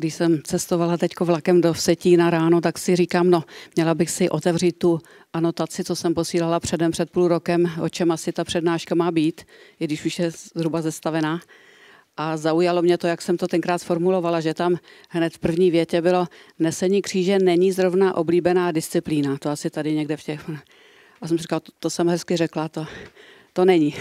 když jsem cestovala teď vlakem do Vsetína ráno, tak si říkám, no, měla bych si otevřít tu anotaci, co jsem posílala předem před půl rokem, o čem asi ta přednáška má být, i když už je zhruba zestavená. A zaujalo mě to, jak jsem to tenkrát formulovala, že tam hned v první větě bylo, nesení kříže není zrovna oblíbená disciplína. To asi tady někde v těch... A jsem říkala, to, to jsem hezky řekla, to, to není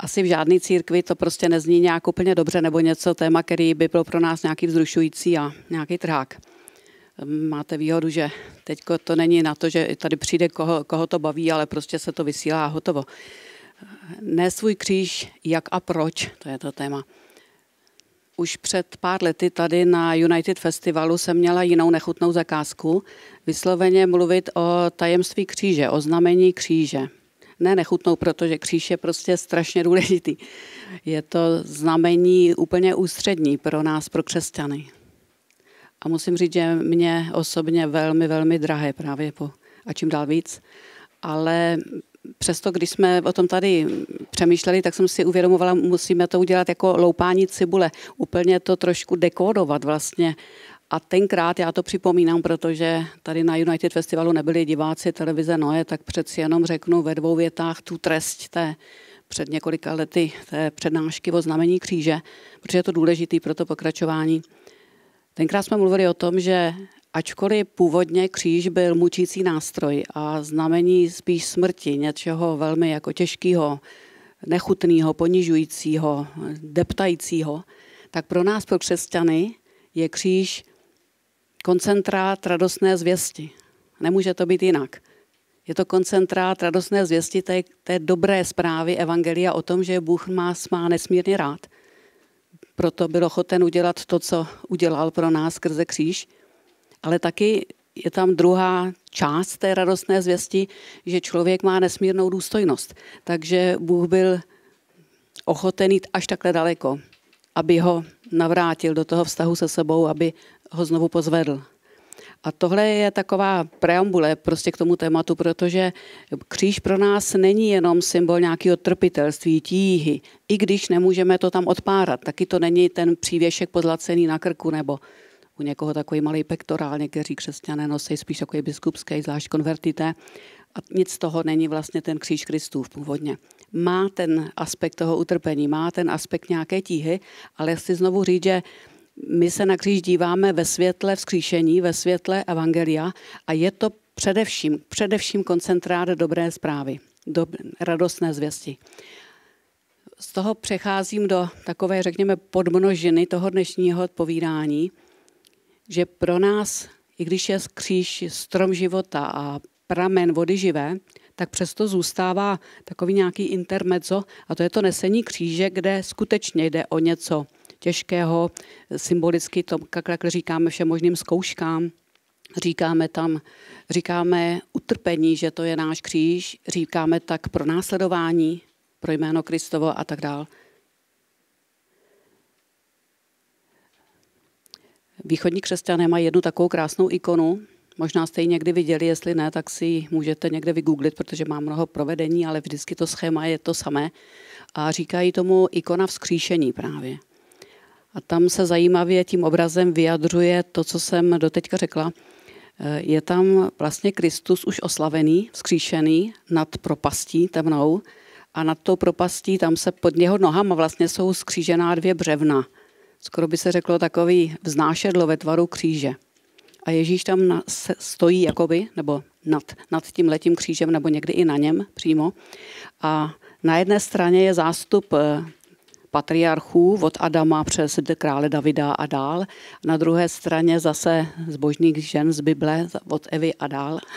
asi v žádné církvi to prostě nezní nějak úplně dobře nebo něco téma, který by byl pro nás nějaký vzrušující a nějaký trhák. Ehm, máte výhodu, že teď to není na to, že tady přijde koho, koho to baví, ale prostě se to vysílá a hotovo. Ne svůj kříž, jak a proč, to je to téma. Už před pár lety tady na United Festivalu jsem měla jinou nechutnou zakázku, vysloveně mluvit o tajemství kříže, o znamení kříže ne nechutnou, protože kříž je prostě strašně důležitý. Je to znamení úplně ústřední pro nás, pro křesťany. A musím říct, že mě osobně velmi, velmi drahé právě po a čím dál víc. Ale přesto, když jsme o tom tady přemýšleli, tak jsem si uvědomovala, musíme to udělat jako loupání cibule. Úplně to trošku dekódovat vlastně a tenkrát, já to připomínám, protože tady na United Festivalu nebyli diváci televize Noe, tak přeci jenom řeknu ve dvou větách tu trest té před několika lety té přednášky o znamení kříže, protože je to důležitý pro to pokračování. Tenkrát jsme mluvili o tom, že ačkoliv původně kříž byl mučící nástroj a znamení spíš smrti, něčeho velmi jako těžkého, nechutného, ponižujícího, deptajícího, tak pro nás, pro křesťany, je kříž koncentrát radostné zvěsti. Nemůže to být jinak. Je to koncentrát radostné zvěsti té, té dobré zprávy Evangelia o tom, že Bůh má má nesmírně rád. Proto byl ochoten udělat to, co udělal pro nás skrze kříž. Ale taky je tam druhá část té radostné zvěsti, že člověk má nesmírnou důstojnost. Takže Bůh byl ochoten jít až takhle daleko aby ho navrátil do toho vztahu se sebou, aby ho znovu pozvedl. A tohle je taková preambule prostě k tomu tématu, protože kříž pro nás není jenom symbol nějakého trpitelství, tíhy. I když nemůžeme to tam odpárat, taky to není ten přívěšek podlacený na krku nebo u někoho takový malý pektorál, někteří křesťané nosí spíš takový biskupský, zvlášť konvertité. A nic z toho není vlastně ten kříž Kristův původně má ten aspekt toho utrpení, má ten aspekt nějaké tíhy, ale chci znovu říct, že my se na kříž díváme ve světle vzkříšení, ve světle evangelia a je to především, především koncentrát dobré zprávy, do, radostné zvěsti. Z toho přecházím do takové, řekněme, podmnožiny toho dnešního povídání, že pro nás, i když je kříž strom života a pramen vody živé, tak přesto zůstává takový nějaký intermezzo a to je to nesení kříže, kde skutečně jde o něco těžkého, symbolicky to, jak říkáme všem možným zkouškám, Říkáme tam, říkáme utrpení, že to je náš kříž, říkáme tak pro následování, pro jméno Kristovo a tak dál. Východní křesťané mají jednu takovou krásnou ikonu, Možná jste ji někdy viděli, jestli ne, tak si ji můžete někde vygooglit, protože má mnoho provedení, ale vždycky to schéma je to samé. A říkají tomu ikona vzkříšení právě. A tam se zajímavě tím obrazem vyjadřuje to, co jsem doteďka řekla. Eh, je tam vlastně Kristus už oslavený, vzkříšený nad propastí temnou a nad tou propastí tam se pod jeho nohama vlastně jsou skřížená dvě břevna. Skoro by se řeklo takový vznášedlo ve tvaru kříže a Ježíš tam na, se, stojí jakoby, nebo nad, nad tím letím křížem, nebo někdy i na něm přímo. A na jedné straně je zástup eh, patriarchů od Adama přes krále Davida a dál. Na druhé straně zase zbožných žen z Bible od Evy a dál.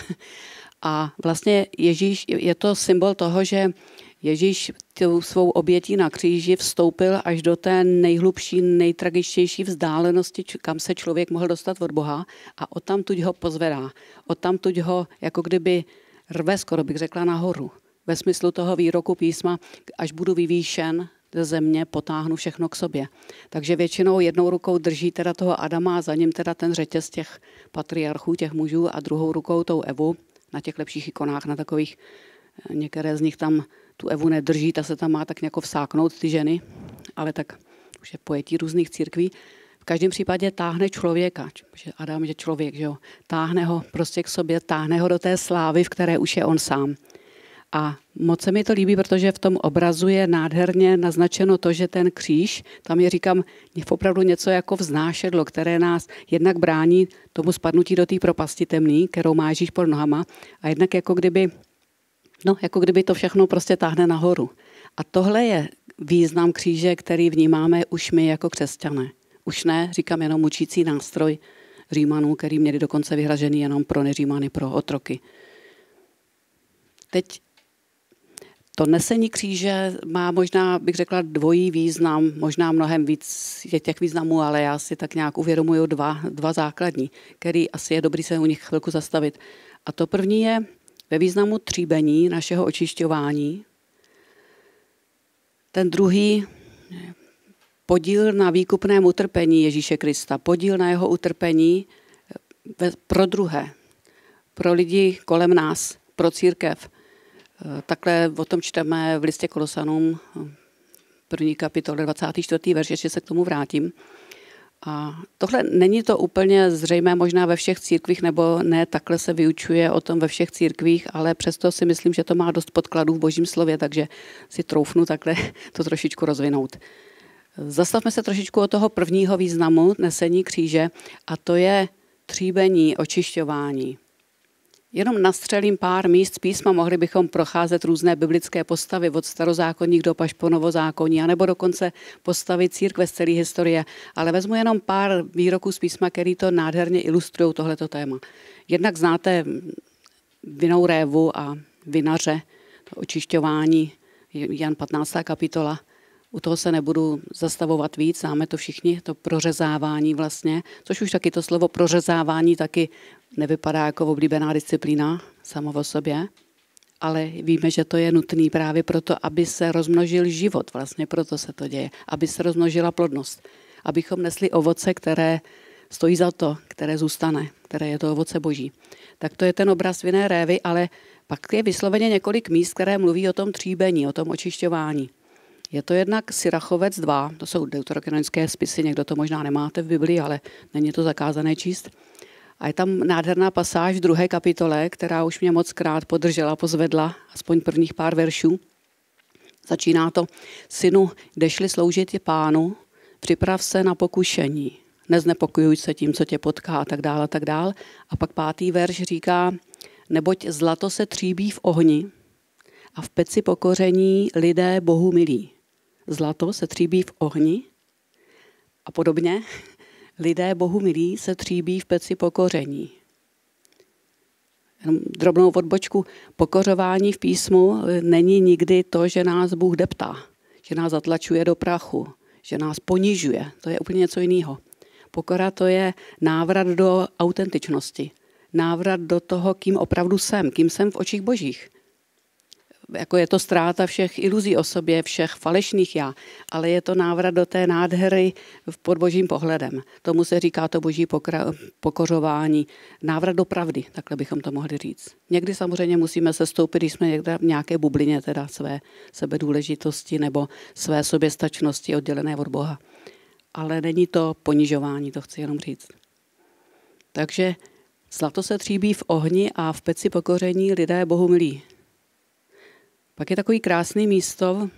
A vlastně Ježíš je to symbol toho, že Ježíš tou svou obětí na kříži vstoupil až do té nejhlubší, nejtragičtější vzdálenosti, kam se člověk mohl dostat od Boha a odtamtud ho pozvedá. Odtamtud ho jako kdyby rve, skoro bych řekla, nahoru. Ve smyslu toho výroku písma, až budu vyvýšen ze země, potáhnu všechno k sobě. Takže většinou jednou rukou drží teda toho Adama a za ním teda ten řetěz těch patriarchů, těch mužů a druhou rukou tou Evu na těch lepších ikonách, na takových, eh, některé z nich tam tu Evu nedrží, ta se tam má tak nějak vsáknout, ty ženy, ale tak už je pojetí různých církví. V každém případě táhne člověka, že Adam je člověk, že jo? táhne ho prostě k sobě, táhne ho do té slávy, v které už je on sám. A moc se mi to líbí, protože v tom obrazu je nádherně naznačeno to, že ten kříž, tam je, říkám, je opravdu něco jako vznášedlo, které nás jednak brání tomu spadnutí do té propasti temný, kterou má Ježíš pod nohama, a jednak jako kdyby No, jako kdyby to všechno prostě táhne nahoru. A tohle je význam kříže, který vnímáme už my jako křesťané. Už ne, říkám jenom učící nástroj římanů, který měli dokonce vyhražený jenom pro neřímany, pro otroky. Teď to nesení kříže má možná, bych řekla, dvojí význam, možná mnohem víc je těch významů, ale já si tak nějak uvědomuju dva, dva základní, který asi je dobrý se u nich chvilku zastavit. A to první je, ve významu tříbení našeho očišťování. Ten druhý podíl na výkupném utrpení Ježíše Krista, podíl na jeho utrpení pro druhé, pro lidi kolem nás, pro církev. Takhle o tom čteme v listě Kolosanům první kapitole 24. verše, že se k tomu vrátím. A tohle není to úplně zřejmé možná ve všech církvích, nebo ne, takhle se vyučuje o tom ve všech církvích, ale přesto si myslím, že to má dost podkladů v božím slově, takže si troufnu takhle to trošičku rozvinout. Zastavme se trošičku o toho prvního významu nesení kříže a to je tříbení, očišťování. Jenom nastřelím pár míst písma, mohli bychom procházet různé biblické postavy od starozákonních do paš po novozákonní, anebo dokonce postavy církve z celé historie, ale vezmu jenom pár výroků z písma, který to nádherně ilustrují tohleto téma. Jednak znáte vinou révu a vinaře, očišťování, Jan 15. kapitola – u toho se nebudu zastavovat víc, známe to všichni, to prořezávání vlastně, což už taky to slovo prořezávání taky nevypadá jako oblíbená disciplína samo o sobě, ale víme, že to je nutný právě proto, aby se rozmnožil život, vlastně proto se to děje, aby se rozmnožila plodnost, abychom nesli ovoce, které stojí za to, které zůstane, které je to ovoce boží. Tak to je ten obraz vinné révy, ale pak je vysloveně několik míst, které mluví o tom tříbení, o tom očišťování. Je to jednak Sirachovec 2, to jsou deuterokanonické spisy, někdo to možná nemáte v Biblii, ale není to zakázané číst. A je tam nádherná pasáž v druhé kapitole, která už mě moc krát podržela, pozvedla, aspoň prvních pár veršů. Začíná to, synu, dešli sloužit je pánu, připrav se na pokušení, neznepokojuj se tím, co tě potká a tak dále a tak dále. A pak pátý verš říká, neboť zlato se tříbí v ohni a v peci pokoření lidé Bohu milí. Zlato se tříbí v ohni a podobně. Lidé Bohu milí se tříbí v peci pokoření. Jenom drobnou odbočku. Pokořování v písmu není nikdy to, že nás Bůh deptá, že nás zatlačuje do prachu, že nás ponižuje. To je úplně něco jiného. Pokora to je návrat do autentičnosti, návrat do toho, kým opravdu jsem, kým jsem v očích božích jako je to ztráta všech iluzí o sobě, všech falešných já, ale je to návrat do té nádhery pod božím pohledem. Tomu se říká to boží pokra- pokořování, návrat do pravdy, takhle bychom to mohli říct. Někdy samozřejmě musíme se stoupit, když jsme někde v nějaké bublině teda své sebedůležitosti nebo své soběstačnosti oddělené od Boha. Ale není to ponižování, to chci jenom říct. Takže Zlato se tříbí v ohni a v peci pokoření lidé Bohu milí. Pak je takový krásný místo,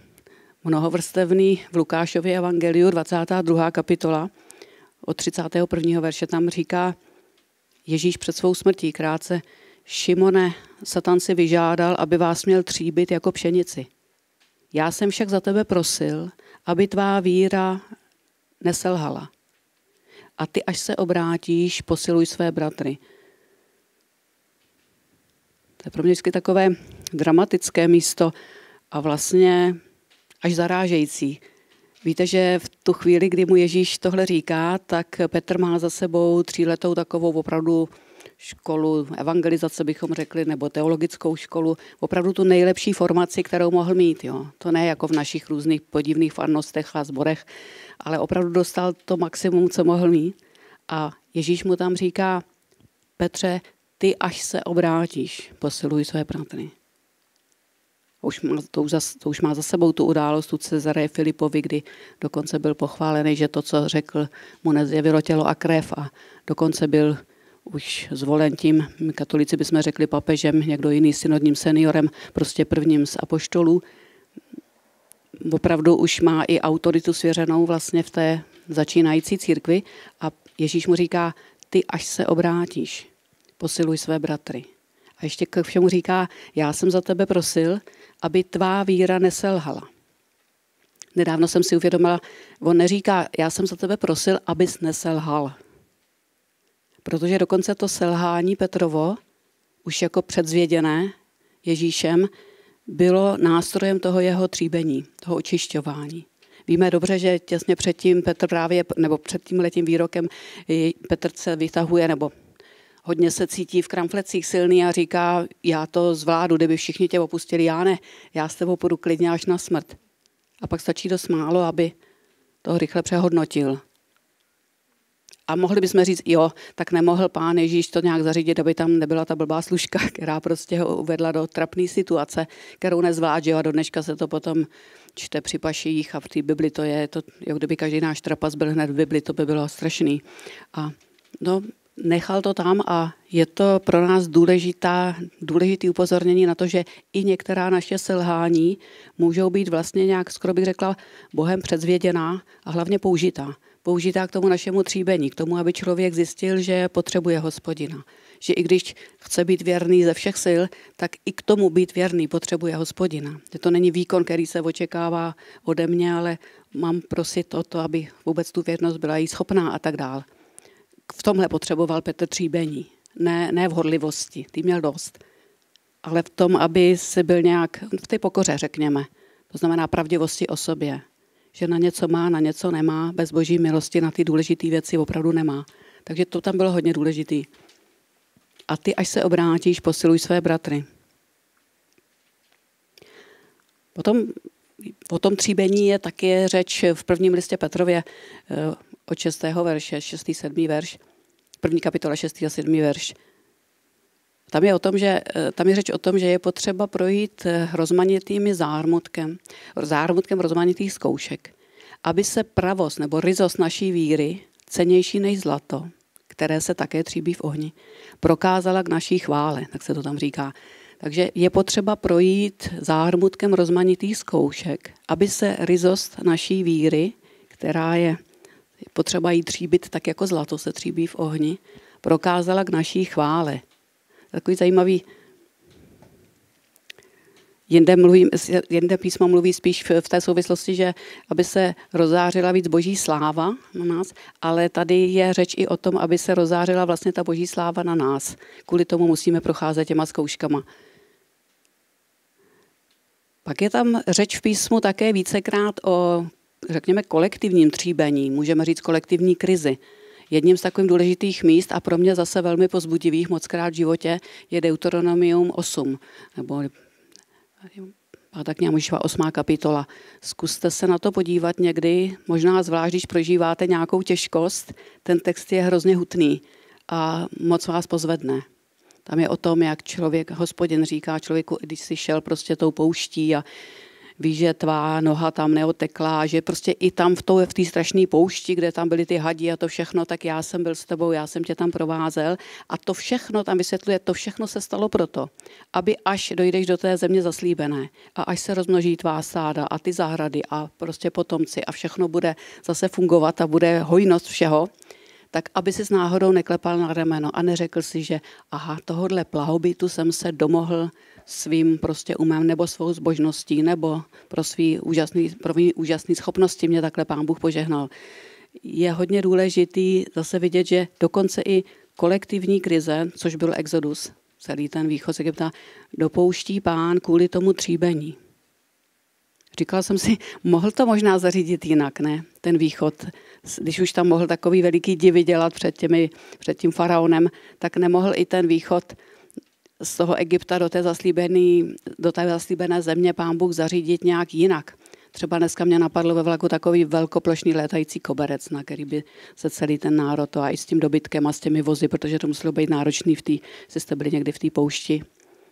mnohovrstevný v Lukášově evangeliu, 22. kapitola, od 31. verše tam říká Ježíš před svou smrtí krátce, Šimone, Satan si vyžádal, aby vás měl tříbit jako pšenici. Já jsem však za tebe prosil, aby tvá víra neselhala. A ty, až se obrátíš, posiluj své bratry. To je pro mě vždycky takové dramatické místo a vlastně až zarážející. Víte, že v tu chvíli, kdy mu Ježíš tohle říká, tak Petr má za sebou tříletou takovou opravdu školu evangelizace, bychom řekli, nebo teologickou školu, opravdu tu nejlepší formaci, kterou mohl mít. Jo. To ne jako v našich různých podivných farnostech a zborech, ale opravdu dostal to maximum, co mohl mít. A Ježíš mu tam říká, Petře, ty až se obrátíš, posiluj své bratry už má, to, už za, to už má za sebou tu událost u Cezare Filipovi, kdy dokonce byl pochválený, že to, co řekl, mu nezjevilo tělo a krev a dokonce byl už zvolen tím, my katolici bychom řekli papežem, někdo jiný synodním seniorem, prostě prvním z apoštolů. Opravdu už má i autoritu svěřenou vlastně v té začínající církvi a Ježíš mu říká, ty až se obrátíš, posiluj své bratry. A ještě k všemu říká, já jsem za tebe prosil, aby tvá víra neselhala. Nedávno jsem si uvědomila, on neříká, já jsem za tebe prosil, abys neselhal. Protože dokonce to selhání Petrovo, už jako předzvěděné Ježíšem, bylo nástrojem toho jeho tříbení, toho očišťování. Víme dobře, že těsně předtím Petr právě, nebo před tím letím výrokem Petr se vytahuje, nebo hodně se cítí v kramflecích silný a říká, já to zvládu, kdyby všichni tě opustili, já ne, já s tebou půjdu klidně až na smrt. A pak stačí dost málo, aby to rychle přehodnotil. A mohli bychom říct, jo, tak nemohl pán Ježíš to nějak zařídit, aby tam nebyla ta blbá služka, která prostě ho uvedla do trapné situace, kterou nezvládl, a do dneška se to potom čte při paších a v té Bibli to je, to, jo, jako kdyby každý náš trapas byl hned v Bibli, to by bylo strašný. A no, nechal to tam a je to pro nás důležitá, důležitý upozornění na to, že i některá naše selhání můžou být vlastně nějak, skoro bych řekla, Bohem předzvěděná a hlavně použitá. Použitá k tomu našemu tříbení, k tomu, aby člověk zjistil, že potřebuje hospodina. Že i když chce být věrný ze všech sil, tak i k tomu být věrný potřebuje hospodina. Že to není výkon, který se očekává ode mě, ale mám prosit o to, aby vůbec tu věrnost byla jí schopná a tak dále v tomhle potřeboval Petr Tříbení, ne, ne v horlivosti, ty měl dost, ale v tom, aby si byl nějak no, v té pokoře, řekněme. To znamená pravdivosti o sobě. Že na něco má, na něco nemá, bez boží milosti na ty důležité věci opravdu nemá. Takže to tam bylo hodně důležitý. A ty, až se obrátíš, posiluj své bratry. Potom o tom tříbení je také řeč v prvním listě Petrově od 6. verše, 6. 7. verš, první kapitola 6. a 7. verš. Tam je, o tom, že, eh, tam je řeč o tom, že je potřeba projít eh, rozmanitými zármutkem, zármutkem rozmanitých zkoušek, aby se pravost nebo ryzost naší víry, cenější než zlato, které se také tříbí v ohni, prokázala k naší chvále, tak se to tam říká. Takže je potřeba projít zármutkem rozmanitých zkoušek, aby se ryzost naší víry, která je je potřeba jí tříbit tak, jako zlato se tříbí v ohni, prokázala k naší chvále. Takový zajímavý Jinde, mluví, jinde písmo mluví spíš v, v té souvislosti, že aby se rozářila víc boží sláva na nás, ale tady je řeč i o tom, aby se rozářila vlastně ta boží sláva na nás. Kvůli tomu musíme procházet těma zkouškama. Pak je tam řeč v písmu také vícekrát o řekněme, kolektivním tříbení, můžeme říct kolektivní krizi. Jedním z takových důležitých míst a pro mě zase velmi pozbudivých mockrát v životě je Deuteronomium 8, nebo a tak nějak Možíšova osmá kapitola. Zkuste se na to podívat někdy, možná zvlášť, když prožíváte nějakou těžkost, ten text je hrozně hutný a moc vás pozvedne. Tam je o tom, jak člověk, hospodin říká člověku, když si šel prostě tou pouští a ví, že tvá noha tam neotekla, že prostě i tam v té v strašné poušti, kde tam byly ty hadí a to všechno, tak já jsem byl s tebou, já jsem tě tam provázel a to všechno tam vysvětluje, to všechno se stalo proto, aby až dojdeš do té země zaslíbené a až se rozmnoží tvá sáda a ty zahrady a prostě potomci a všechno bude zase fungovat a bude hojnost všeho, tak aby si s náhodou neklepal na rameno a neřekl si, že aha, tohodle plahobytu jsem se domohl svým prostě umem nebo svou zbožností nebo pro svý úžasný, pro mý úžasný schopnosti mě takhle pán Bůh požehnal. Je hodně důležitý zase vidět, že dokonce i kolektivní krize, což byl exodus, celý ten východ z Egypta, dopouští pán kvůli tomu tříbení. Říkal jsem si, mohl to možná zařídit jinak, ne? Ten východ, když už tam mohl takový veliký divy dělat před, těmi, před tím faraonem, tak nemohl i ten východ z toho Egypta do té, zaslíbený, do té zaslíbené země pán Bůh zařídit nějak jinak. Třeba dneska mě napadlo ve vlaku takový velkoplošný létající koberec, na který by se celý ten národ to a i s tím dobytkem a s těmi vozy, protože to muselo být náročný v té, jestli jste byli někdy v té poušti,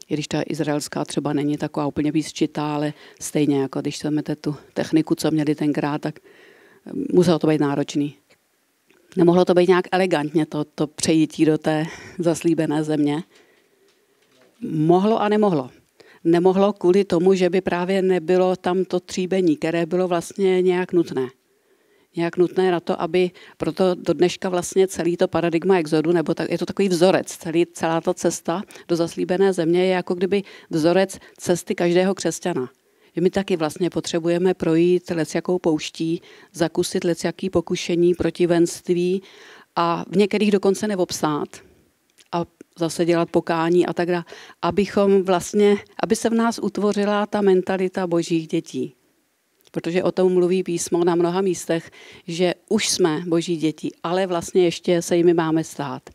i když ta izraelská třeba není taková úplně výzčitá, ale stejně jako když vezmete tu techniku, co měli tenkrát, tak eh, muselo to být náročný. Nemohlo to být nějak elegantně, to, to přejítí do té zaslíbené země. Mohlo a nemohlo. Nemohlo kvůli tomu, že by právě nebylo tam to tříbení, které bylo vlastně nějak nutné. Nějak nutné na to, aby proto do dneška vlastně celý to paradigma exodu, nebo tak, je to takový vzorec, celý, celá ta cesta do zaslíbené země je jako kdyby vzorec cesty každého křesťana že my taky vlastně potřebujeme projít jakou pouští, zakusit jaký pokušení, protivenství a v některých dokonce nevopsát a zase dělat pokání a tak dále, abychom vlastně, aby se v nás utvořila ta mentalita božích dětí. Protože o tom mluví písmo na mnoha místech, že už jsme boží děti, ale vlastně ještě se jimi máme stát.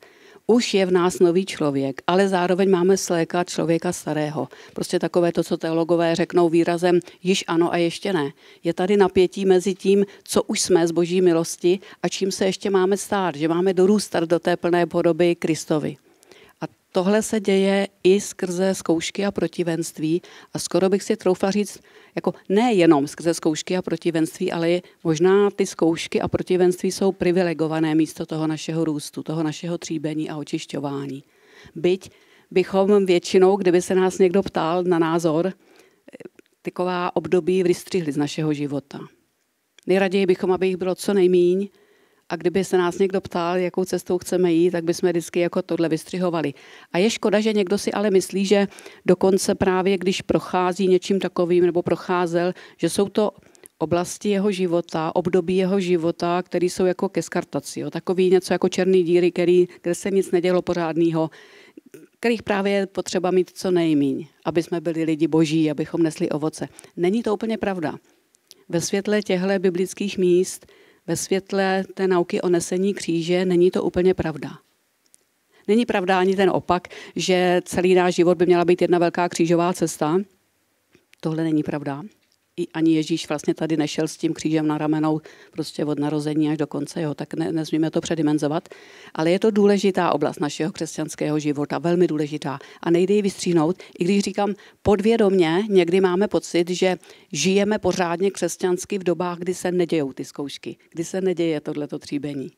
Už je v nás nový člověk, ale zároveň máme sléka člověka starého. Prostě takové to, co teologové řeknou výrazem, již ano a ještě ne. Je tady napětí mezi tím, co už jsme z boží milosti a čím se ještě máme stát, že máme dorůstat do té plné podoby Kristovi tohle se děje i skrze zkoušky a protivenství a skoro bych si troufla říct, jako nejenom skrze zkoušky a protivenství, ale možná ty zkoušky a protivenství jsou privilegované místo toho našeho růstu, toho našeho tříbení a očišťování. Byť bychom většinou, kdyby se nás někdo ptal na názor, eh, taková období vystřihli z našeho života. Nejraději bychom, aby jich bylo co nejmíň, a kdyby se nás někdo ptal, jakou cestou chceme jít, tak bychom vždycky jako tohle vystřihovali. A je škoda, že někdo si ale myslí, že dokonce právě když prochází něčím takovým nebo procházel, že jsou to oblasti jeho života, období jeho života, které jsou jako ke skartaci. Takový něco jako černý díry, který, kde se nic nedělo pořádného, kterých právě je potřeba mít co nejmíň, aby jsme byli lidi boží, abychom nesli ovoce. Není to úplně pravda. Ve světle těchto biblických míst ve světle té nauky o nesení kříže není to úplně pravda. Není pravda ani ten opak, že celý náš život by měla být jedna velká křížová cesta. Tohle není pravda i ani Ježíš vlastně tady nešel s tím křížem na ramenou prostě od narození až do konce, jo, tak ne, nezmíme to předimenzovat. Ale je to důležitá oblast našeho křesťanského života, velmi důležitá a nejde ji vystříhnout, i když říkám podvědomně, někdy máme pocit, že žijeme pořádně křesťansky v dobách, kdy se nedějou ty zkoušky, kdy se neděje tohleto tříbení.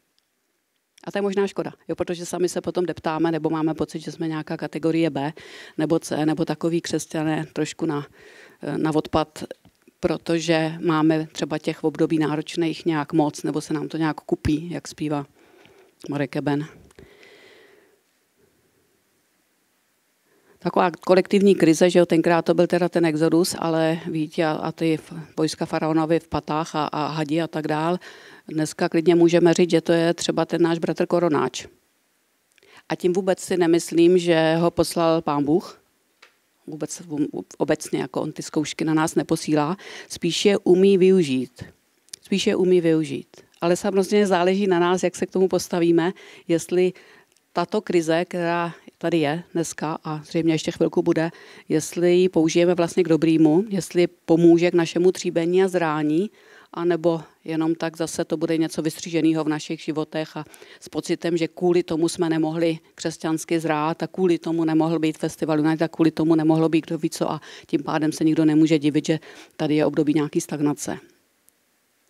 A to je možná škoda, jo, protože sami se potom deptáme, nebo máme pocit, že jsme nějaká kategorie B, nebo C, nebo takový křesťané trošku na, na odpad protože máme třeba těch období náročných nějak moc, nebo se nám to nějak kupí, jak zpívá Marek Eben. Taková kolektivní krize, že jo, tenkrát to byl teda ten exodus, ale víte, a, a ty vojska faraonovi v patách a, a hadi a tak dál, dneska klidně můžeme říct, že to je třeba ten náš bratr Koronáč. A tím vůbec si nemyslím, že ho poslal pán Bůh, vůbec obecně, jako on ty zkoušky na nás neposílá, spíš je umí využít. Spíš je umí využít. Ale samozřejmě záleží na nás, jak se k tomu postavíme, jestli tato krize, která tady je dneska a zřejmě ještě chvilku bude, jestli ji použijeme vlastně k dobrýmu, jestli pomůže k našemu tříbení a zrání, anebo jenom tak zase to bude něco vystříženého v našich životech a s pocitem, že kvůli tomu jsme nemohli křesťansky zrát a kvůli tomu nemohl být festival United a kvůli tomu nemohlo být kdo ví co a tím pádem se nikdo nemůže divit, že tady je období nějaký stagnace.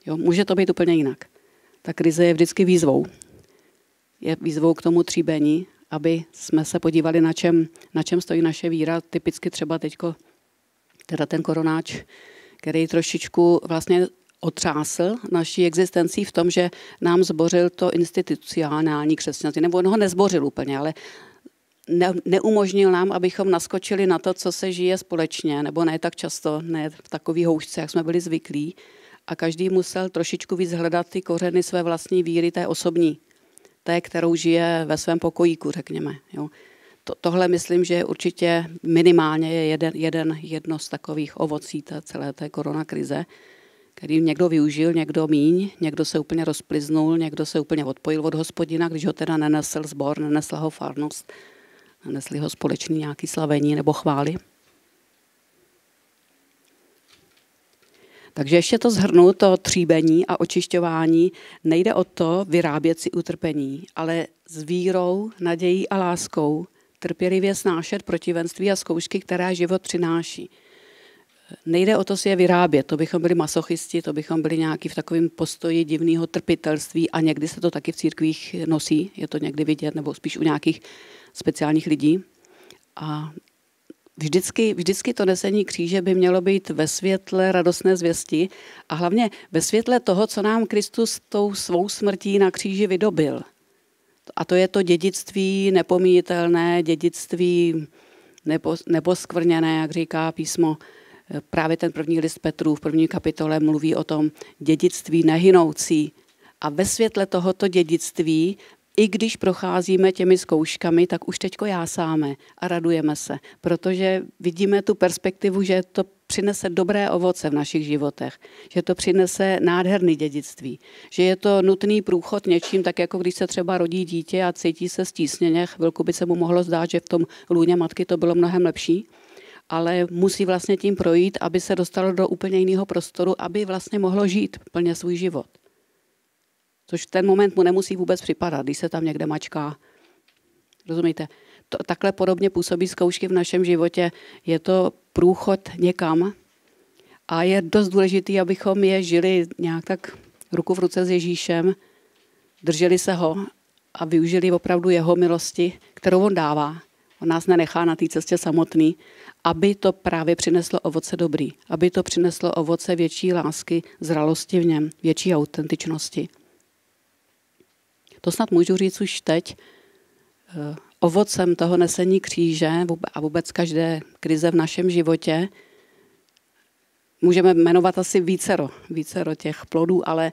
Jo, může to být úplně jinak. Ta krize je vždycky výzvou. Je výzvou k tomu tříbení, aby jsme se podívali, na čem, na čem stojí naše víra. Typicky třeba teďko teda ten koronáč, který trošičku vlastně otřásl naší existencí v tom, že nám zbořil to institucionální křesťanství. Nebo on ho nezbořil úplně, ale ne, neumožnil nám, abychom naskočili na to, co se žije společně, nebo ne tak často, ne v takový houšce, jak jsme byli zvyklí. A každý musel trošičku víc hledat ty kořeny své vlastní víry, té osobní, té, kterou žije ve svém pokojíku, řekněme. Jo. To, tohle myslím, že určitě minimálně je jeden, jeden, jedno z takových ovocí té celé té koronakrize. krize který někdo využil, někdo míň, někdo se úplně rozpliznul, někdo se úplně odpojil od hospodina, když ho teda nenesl zbor, nenesla ho farnost, nenesli ho společný nějaký slavení nebo chvály. Takže ještě to zhrnu, to tříbení a očišťování nejde o to vyrábět si utrpení, ale s vírou, nadějí a láskou trpělivě snášet protivenství a zkoušky, které život přináší. Nejde o to si je vyrábět, to bychom byli masochisti, to bychom byli nějaký v takovém postoji divného trpitelství a někdy se to taky v církvích nosí, je to někdy vidět, nebo spíš u nějakých speciálních lidí. A vždycky, vždycky to nesení kříže by mělo být ve světle radostné zvěsti a hlavně ve světle toho, co nám Kristus tou svou smrtí na kříži vydobil. A to je to dědictví nepomíjitelné, dědictví nepo, neposkvrněné, jak říká písmo, Právě ten první list Petru v první kapitole mluví o tom dědictví nehynoucí. A ve světle tohoto dědictví, i když procházíme těmi zkouškami, tak už teďko jásáme a radujeme se, protože vidíme tu perspektivu, že to přinese dobré ovoce v našich životech, že to přinese nádherný dědictví, že je to nutný průchod něčím, tak jako když se třeba rodí dítě a cítí se stísněně, chvilku by se mu mohlo zdát, že v tom lůně matky to bylo mnohem lepší, ale musí vlastně tím projít, aby se dostalo do úplně jiného prostoru, aby vlastně mohlo žít plně svůj život. Což ten moment mu nemusí vůbec připadat, když se tam někde mačká. Rozumíte? To, takhle podobně působí zkoušky v našem životě. Je to průchod někam a je dost důležitý, abychom je žili nějak tak ruku v ruce s Ježíšem, drželi se ho a využili opravdu jeho milosti, kterou on dává. On nás nenechá na té cestě samotný, aby to právě přineslo ovoce dobrý, aby to přineslo ovoce větší lásky, zralosti v něm, větší autentičnosti. To snad můžu říct už teď. Eh, ovocem toho nesení kříže a vůbec každé krize v našem životě můžeme jmenovat asi vícero, vícero těch plodů, ale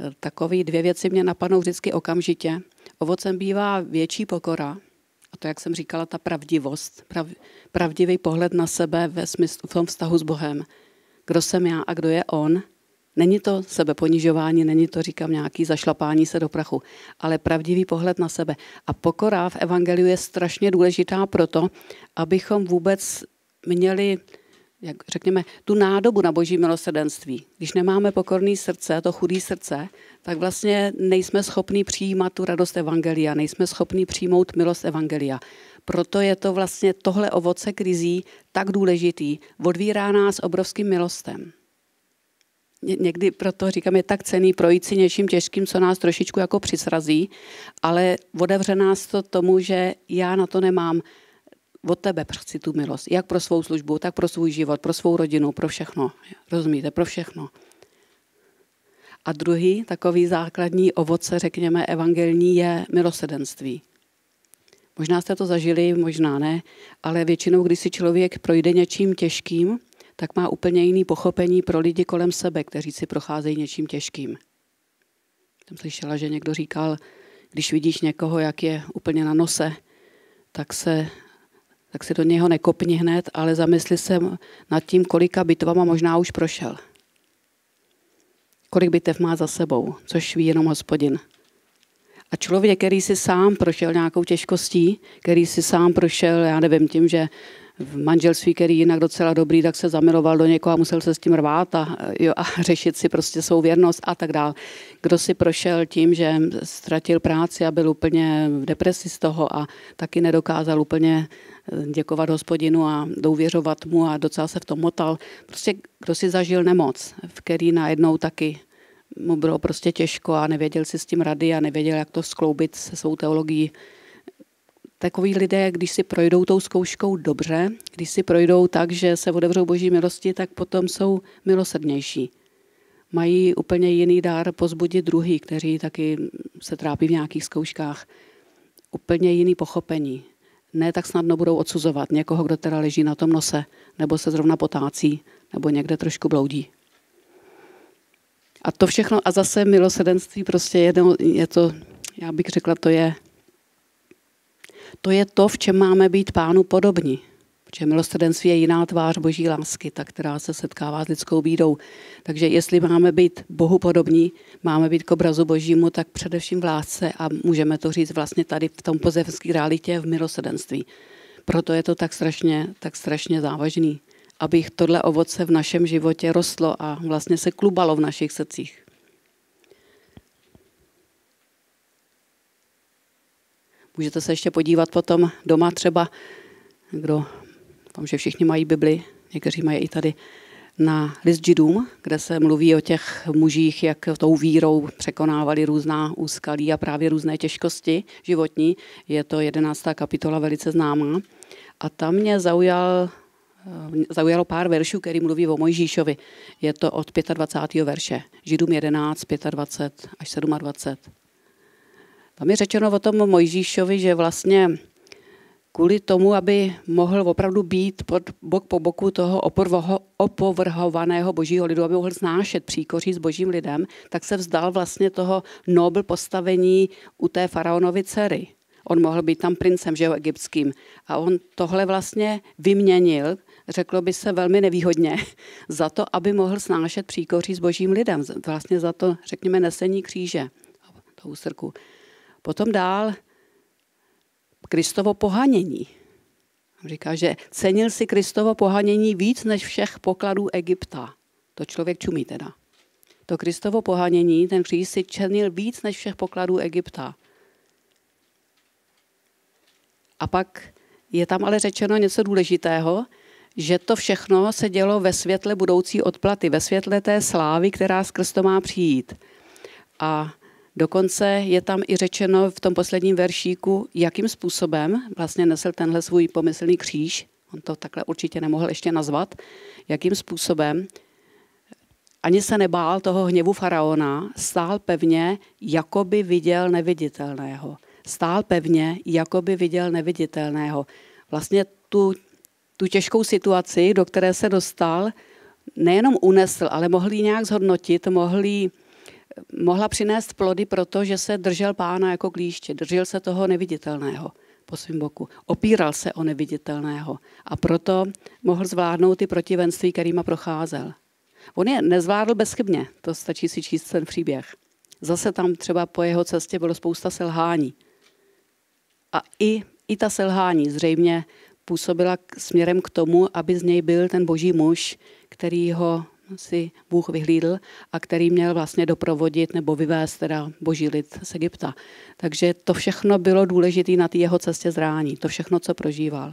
eh, takové dvě věci mě napadnou vždycky okamžitě. Ovocem bývá větší pokora, a to, jak jsem říkala, ta pravdivost, prav, pravdivý pohled na sebe ve smyslu, v tom vztahu s Bohem. Kdo jsem já a kdo je on? Není to sebeponižování, není to, říkám, nějaký zašlapání se do prachu, ale pravdivý pohled na sebe. A pokora v Evangeliu je strašně důležitá proto, abychom vůbec měli jak řekněme, tu nádobu na boží milosedenství. Když nemáme pokorné srdce, to chudé srdce, tak vlastně nejsme schopni přijímat tu radost Evangelia, nejsme schopni přijmout milost Evangelia. Proto je to vlastně tohle ovoce krizí tak důležitý. Odvírá nás obrovským milostem. Někdy proto říkám, je tak cený projít si něčím těžkým, co nás trošičku jako přisrazí, ale odevře nás to tomu, že já na to nemám od tebe chci tu milost. Jak pro svou službu, tak pro svůj život, pro svou rodinu, pro všechno. Rozumíte? Pro všechno. A druhý takový základní ovoce, řekněme, evangelní je milosedenství. Možná jste to zažili, možná ne, ale většinou, když si člověk projde něčím těžkým, tak má úplně jiný pochopení pro lidi kolem sebe, kteří si procházejí něčím těžkým. Jsem slyšela, že někdo říkal, když vidíš někoho, jak je úplně na nose, tak se tak si do něho nekopni hned, ale zamysli se nad tím, kolika bitvama možná už prošel. Kolik bitev má za sebou, což ví jenom hospodin. A člověk, který si sám prošel nějakou těžkostí, který si sám prošel, já nevím, tím, že v manželství, který jinak docela dobrý, tak se zamiloval do někoho a musel se s tím rvát a, jo, a řešit si prostě svou věrnost a tak dále. Kdo si prošel tím, že ztratil práci a byl úplně v depresi z toho a taky nedokázal úplně děkovat hospodinu a douvěřovat mu a docela se v tom motal. Prostě kdo si zažil nemoc, v který najednou taky mu bylo prostě těžko a nevěděl si s tím rady a nevěděl, jak to skloubit se svou teologií. Takoví lidé, když si projdou tou zkouškou dobře, když si projdou tak, že se odevřou boží milosti, tak potom jsou milosrdnější. Mají úplně jiný dár pozbudit druhý, kteří taky se trápí v nějakých zkouškách. Úplně jiný pochopení, ne tak snadno budou odsuzovat někoho, kdo teda leží na tom nose, nebo se zrovna potácí, nebo někde trošku bloudí. A to všechno, a zase milosedenství prostě jedno, je to, já bych řekla, to je to, je to v čem máme být pánu podobní. Že milosrdenství je jiná tvář boží lásky, ta, která se setkává s lidskou bídou. Takže jestli máme být Bohu podobní, máme být k obrazu božímu, tak především v lásce a můžeme to říct vlastně tady v tom pozemské realitě v milosrdenství. Proto je to tak strašně, tak strašně závažný, abych tohle ovoce v našem životě rostlo a vlastně se klubalo v našich srdcích. Můžete se ještě podívat potom doma třeba, kdo Doufám, že všichni mají Bibli, někteří mají i tady na list židům, kde se mluví o těch mužích, jak tou vírou překonávali různá úskalí a právě různé těžkosti životní. Je to 11. kapitola velice známá. A tam mě zaujal, eh, zaujalo pár veršů, který mluví o Mojžíšovi. Je to od 25. verše. Židům 11, 25 až 27. Tam je řečeno o tom Mojžíšovi, že vlastně kvůli tomu, aby mohl opravdu být pod bok po boku toho oporvoho, opovrhovaného božího lidu, aby mohl znášet příkoří s božím lidem, tak se vzdal vlastně toho nobl postavení u té faraonovy dcery. On mohl být tam princem, že jo, egyptským. A on tohle vlastně vyměnil, řeklo by se velmi nevýhodně, za to, aby mohl snášet příkoří s božím lidem. Vlastně za to, řekněme, nesení kříže, toho srku. Potom dál Kristovo pohanění. Říká, že cenil si Kristovo pohanění víc než všech pokladů Egypta. To člověk čumí teda. To Kristovo pohanění, ten kříž si cenil víc než všech pokladů Egypta. A pak je tam ale řečeno něco důležitého, že to všechno se dělo ve světle budoucí odplaty, ve světle té slávy, která skrz to má přijít. A Dokonce je tam i řečeno v tom posledním veršíku, jakým způsobem vlastně nesl tenhle svůj pomyslný kříž, on to takhle určitě nemohl ještě nazvat, jakým způsobem ani se nebál toho hněvu faraona, stál pevně, jako by viděl neviditelného. Stál pevně, jako by viděl neviditelného. Vlastně tu, tu těžkou situaci, do které se dostal, nejenom unesl, ale mohl ji nějak zhodnotit, mohl ji mohla přinést plody proto, že se držel pána jako klíště, držel se toho neviditelného po svém boku. Opíral se o neviditelného a proto mohl zvládnout ty protivenství, kterýma procházel. On je nezvládl bezchybně, to stačí si číst ten příběh. Zase tam třeba po jeho cestě bylo spousta selhání. A i, i ta selhání zřejmě působila k, směrem k tomu, aby z něj byl ten boží muž, který ho si Bůh vyhlídl a který měl vlastně doprovodit nebo vyvést teda boží lid z Egypta. Takže to všechno bylo důležité na té jeho cestě zrání, to všechno, co prožíval.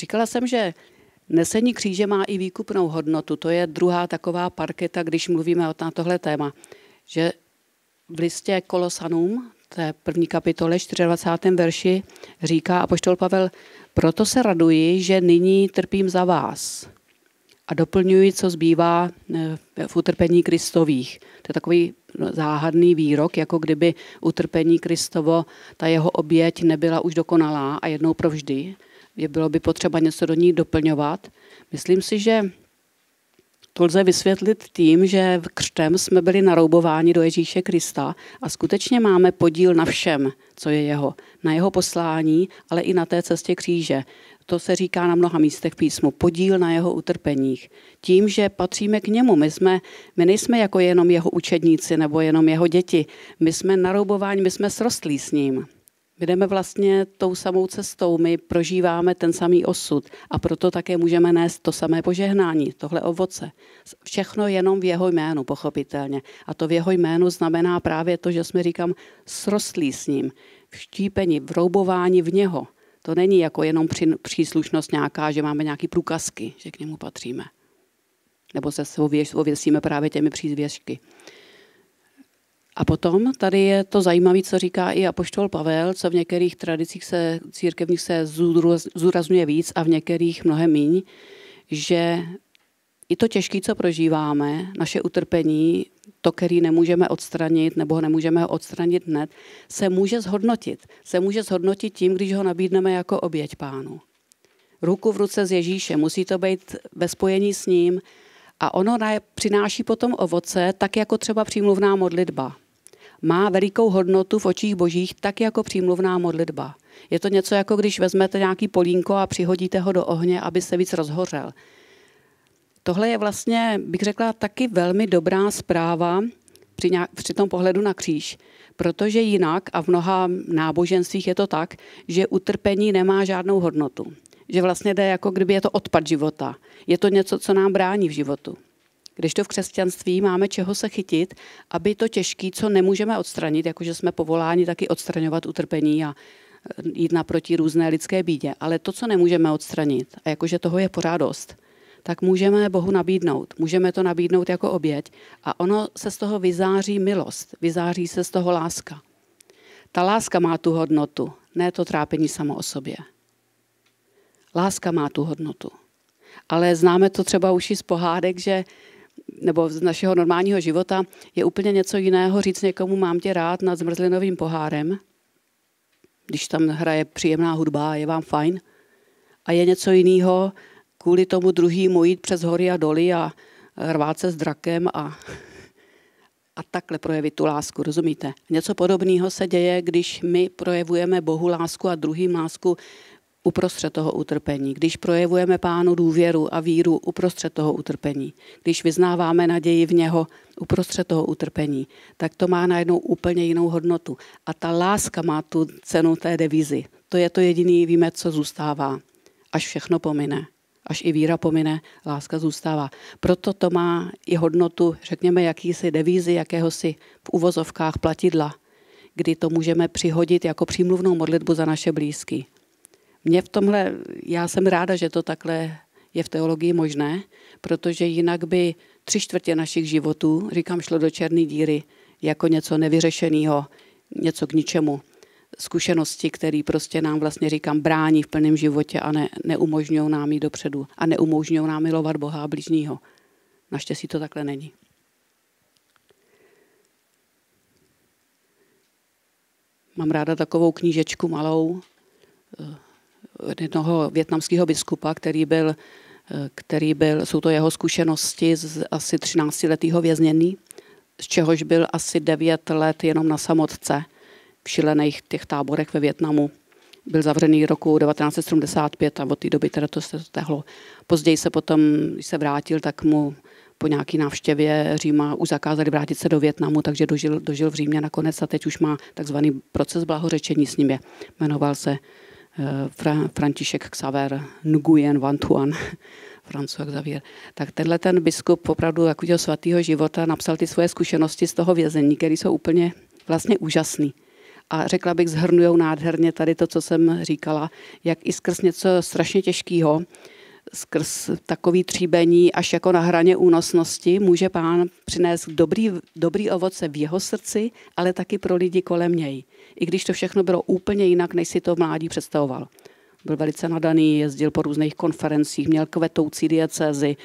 Říkala jsem, že nesení kříže má i výkupnou hodnotu. To je druhá taková parketa, když mluvíme o tohle téma. Že v listě Kolosanům, té první kapitole, 24. verši, říká apoštol Pavel, proto se raduji, že nyní trpím za vás a doplňuji, co zbývá eh, v utrpení Kristových. To je takový záhadný výrok, jako kdyby utrpení Kristovo, ta jeho oběť nebyla už dokonalá a jednou provždy. Je bylo by potřeba něco do ní doplňovat. Myslím si, že to lze vysvětlit tím, že v křtem jsme byli naroubováni do Ježíše Krista a skutečně máme podíl na všem, co je jeho. Na jeho poslání, ale i na té cestě kříže to se říká na mnoha místech písmu, podíl na jeho utrpeních. Tím, že patříme k němu, my, jsme, my nejsme jako jenom jeho učedníci nebo jenom jeho děti. My jsme naroubováni, my jsme srostlí s ním. My jdeme vlastně tou samou cestou, my prožíváme ten samý osud a proto také můžeme nést to samé požehnání, tohle ovoce. Všechno jenom v jeho jménu, pochopitelně. A to v jeho jménu znamená právě to, že jsme, říkám, srostlí s ním, vštípení, vroubování v něho. To není jako jenom příslušnost nějaká, že máme nějaký průkazky, že k němu patříme. Nebo se ověsíme právě těmi přízvěšky. A potom tady je to zajímavé, co říká i apoštol Pavel, co v některých tradicích se, církevních se zúrazňuje víc a v některých mnohem míň, že i to těžké, co prožíváme, naše utrpení, to, který nemůžeme odstranit nebo nemůžeme ho odstranit hned, se může zhodnotit. Se může zhodnotit tím, když ho nabídneme jako oběť pánu. Ruku v ruce s Ježíšem, musí to být ve spojení s ním a ono přináší potom ovoce, tak jako třeba přímluvná modlitba. Má velikou hodnotu v očích božích, tak jako přímluvná modlitba. Je to něco jako když vezmete nějaký polínko a přihodíte ho do ohně, aby se víc rozhořel. Tohle je vlastně, bych řekla, taky velmi dobrá zpráva při, nějak, při tom pohledu na kříž. Protože jinak, a v mnoha náboženstvích je to tak, že utrpení nemá žádnou hodnotu. Že vlastně jde jako kdyby je to odpad života. Je to něco, co nám brání v životu. Když to v křesťanství máme čeho se chytit, aby to těžké, co nemůžeme odstranit, jakože jsme povoláni taky odstraňovat utrpení a e, jít naproti různé lidské bídě, ale to, co nemůžeme odstranit, a jakože toho je pořád dost, tak můžeme Bohu nabídnout. Můžeme to nabídnout jako oběť a ono se z toho vyzáří milost, vyzáří se z toho láska. Ta láska má tu hodnotu, ne to trápení samo o sobě. Láska má tu hodnotu. Ale známe to třeba už i z pohádek, že nebo z našeho normálního života je úplně něco jiného říct někomu mám tě rád nad zmrzlinovým pohárem, když tam hraje příjemná hudba a je vám fajn. A je něco jiného kvůli tomu druhýmu jít přes hory a doly a rvát se s drakem a, a takhle projevit tu lásku, rozumíte? Něco podobného se děje, když my projevujeme Bohu lásku a druhým lásku uprostřed toho utrpení, když projevujeme Pánu důvěru a víru uprostřed toho utrpení, když vyznáváme naději v něho uprostřed toho utrpení, tak to má najednou úplně jinou hodnotu. A ta láska má tu cenu té devizi. To je to jediný, víme, co zůstává, až všechno pomine až i víra pomine, láska zůstává. Proto to má i hodnotu, řekněme, jakýsi devízy, jakéhosi v uvozovkách platidla, kdy to můžeme přihodit jako přímluvnou modlitbu za naše blízky. Mě v tomhle, já jsem ráda, že to takhle je v teologii možné, protože jinak by tři čtvrtě našich životů, říkám, šlo do černé díry jako něco nevyřešeného, něco k ničemu zkušenosti, které prostě nám vlastně říkám brání v plném životě a ne, neumožňují nám jít dopředu a neumožňují nám milovat Boha a bližního. Naštěstí to takhle není. Mám ráda takovou knížečku malou eh, od jednoho větnamského biskupa, který byl, eh, který byl, jsou to jeho zkušenosti z asi 13-letého vězněný, z čehož byl asi 9 let jenom na samotce – šilených těch táborech ve Větnamu. Byl zavřený roku 1975 a od té doby teda to se tehlo. Později se potom, když se vrátil, tak mu po nějaké návštěvě Říma už zakázali vrátit se do Větnamu, takže dožil, dožil v Římě nakonec a teď už má takzvaný proces blahořečení s ním je. Jmenoval se eh, Fra- František Xaver Nguyen Van Thuan. Francois Xavier. Tak tenhle ten biskup opravdu jako svatého života napsal ty svoje zkušenosti z toho vězení, které jsou úplně vlastně úžasné a řekla bych, zhrnujou nádherně tady to, co jsem říkala, jak i skrz něco strašně těžkého, skrz takový tříbení až jako na hraně únosnosti může pán přinést dobrý, dobrý ovoce v jeho srdci, ale taky pro lidi kolem něj. I když to všechno bylo úplně jinak, než si to v mládí představoval. Byl velice nadaný, jezdil po různých konferencích, měl kvetoucí diecezi,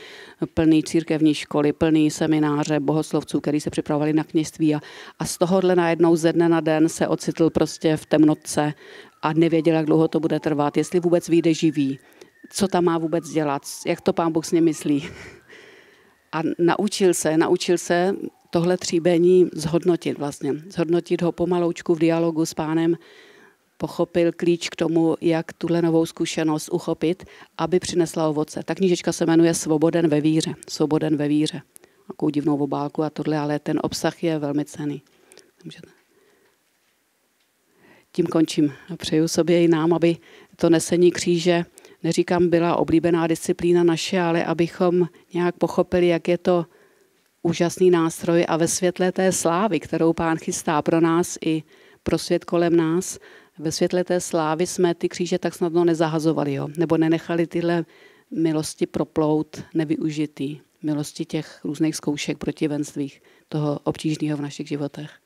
plný církevní školy, plný semináře bohoslovců, který se připravovali na kněžství a, a z tohohle najednou ze dne na den se ocitl prostě v temnotce a nevěděl, jak dlouho to bude trvat, jestli vůbec vyjde živý, co tam má vůbec dělat, jak to pán Bůh s ním myslí. A naučil se, naučil se tohle tříbení zhodnotit vlastně. Zhodnotit ho pomaloučku v dialogu s pánem, pochopil klíč k tomu, jak tuhle novou zkušenost uchopit, aby přinesla ovoce. Ta knížečka se jmenuje Svoboden ve víře. Svoboden ve víře. Takovou divnou obálku a tohle, ale ten obsah je velmi cený. Tím končím. Přeju sobě i nám, aby to nesení kříže, neříkám, byla oblíbená disciplína naše, ale abychom nějak pochopili, jak je to úžasný nástroj a ve světle té slávy, kterou pán chystá pro nás i pro svět kolem nás, ve světle té slávy jsme ty kříže tak snadno nezahazovali, jo? nebo nenechali tyhle milosti proplout nevyužitý, milosti těch různých zkoušek, protivenstvích, toho obtížného v našich životech.